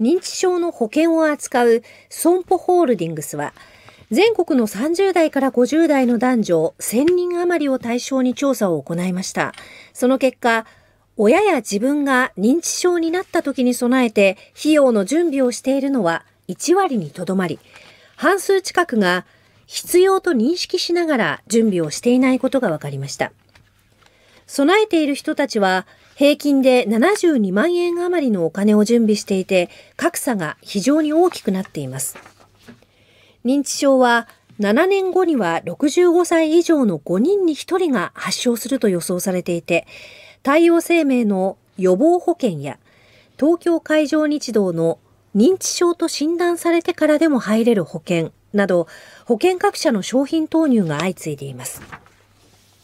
認知症の保険を扱う損保ホールディングスは、全国の30代から50代の男女1000人余りを対象に調査を行いました。その結果、親や自分が認知症になった時に備えて費用の準備をしているのは1割にとどまり、半数近くが必要と認識しながら準備をしていないことが分かりました。備えている人たちは、平均で72万円余りのお金を準備していて、格差が非常に大きくなっています。認知症は、7年後には65歳以上の5人に1人が発症すると予想されていて、太陽生命の予防保険や、東京海上日動の認知症と診断されてからでも入れる保険など、保険各社の商品投入が相次いでいます。